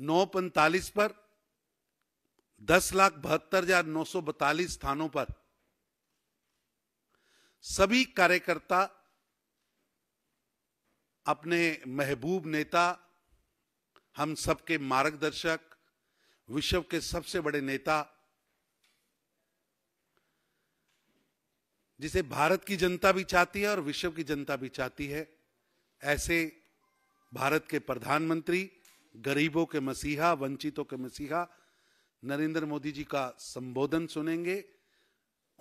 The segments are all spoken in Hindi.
नौ पैंतालीस पर दस लाख बहत्तर हजार नौ सौ बतालीस स्थानों पर सभी कार्यकर्ता अपने महबूब नेता हम सबके मार्गदर्शक विश्व के सबसे बड़े नेता जिसे भारत की जनता भी चाहती है और विश्व की जनता भी चाहती है ऐसे भारत के प्रधानमंत्री गरीबों के मसीहा वंचितों के मसीहा नरेंद्र मोदी जी का संबोधन सुनेंगे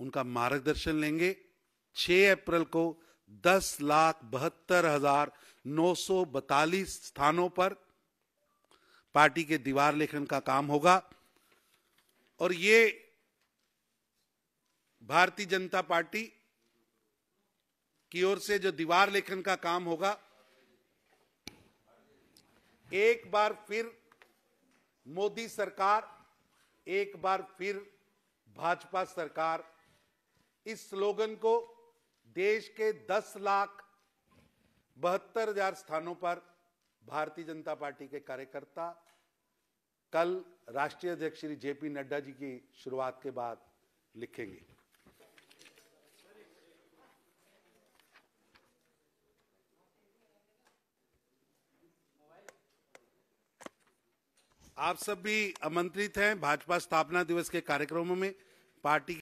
उनका मार्गदर्शन लेंगे 6 अप्रैल को दस लाख बहत्तर हजार नौ सौ बतालीस स्थानों पर पार्टी के दीवार लेखन का काम होगा और ये भारतीय जनता पार्टी की ओर से जो दीवार लेखन का काम होगा एक बार फिर मोदी सरकार एक बार फिर भाजपा सरकार इस स्लोगन को देश के 10 लाख बहत्तर हजार स्थानों पर भारतीय जनता पार्टी के कार्यकर्ता कल राष्ट्रीय अध्यक्ष श्री जेपी नड्डा जी की शुरुआत के बाद लिखेंगे आप सब भी आमंत्रित हैं भाजपा स्थापना दिवस के कार्यक्रमों में पार्टी